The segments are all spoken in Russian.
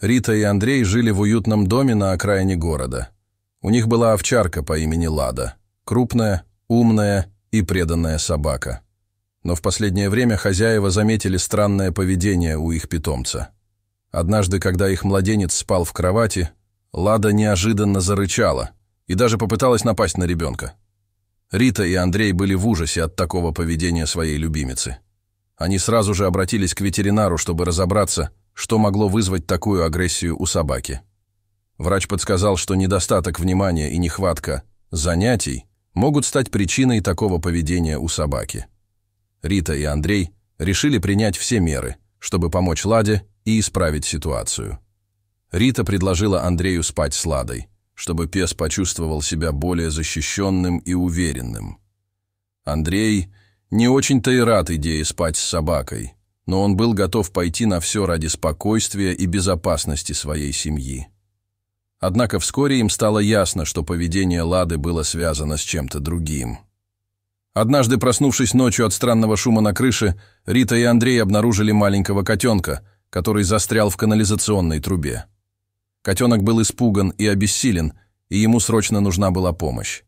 Рита и Андрей жили в уютном доме на окраине города. У них была овчарка по имени Лада. Крупная, умная и преданная собака. Но в последнее время хозяева заметили странное поведение у их питомца. Однажды, когда их младенец спал в кровати, Лада неожиданно зарычала и даже попыталась напасть на ребенка. Рита и Андрей были в ужасе от такого поведения своей любимицы. Они сразу же обратились к ветеринару, чтобы разобраться – что могло вызвать такую агрессию у собаки. Врач подсказал, что недостаток внимания и нехватка занятий могут стать причиной такого поведения у собаки. Рита и Андрей решили принять все меры, чтобы помочь Ладе и исправить ситуацию. Рита предложила Андрею спать с Ладой, чтобы пес почувствовал себя более защищенным и уверенным. Андрей не очень-то и рад идее спать с собакой, но он был готов пойти на все ради спокойствия и безопасности своей семьи. Однако вскоре им стало ясно, что поведение Лады было связано с чем-то другим. Однажды, проснувшись ночью от странного шума на крыше, Рита и Андрей обнаружили маленького котенка, который застрял в канализационной трубе. Котенок был испуган и обессилен, и ему срочно нужна была помощь.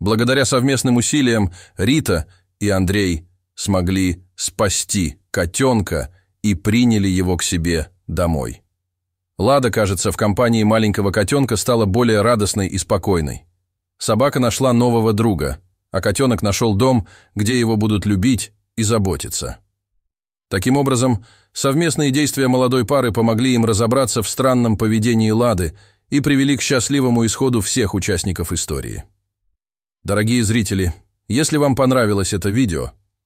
Благодаря совместным усилиям Рита и Андрей смогли спасти котенка и приняли его к себе домой. Лада, кажется, в компании маленького котенка стала более радостной и спокойной. Собака нашла нового друга, а котенок нашел дом, где его будут любить и заботиться. Таким образом, совместные действия молодой пары помогли им разобраться в странном поведении Лады и привели к счастливому исходу всех участников истории. Дорогие зрители, если вам понравилось это видео –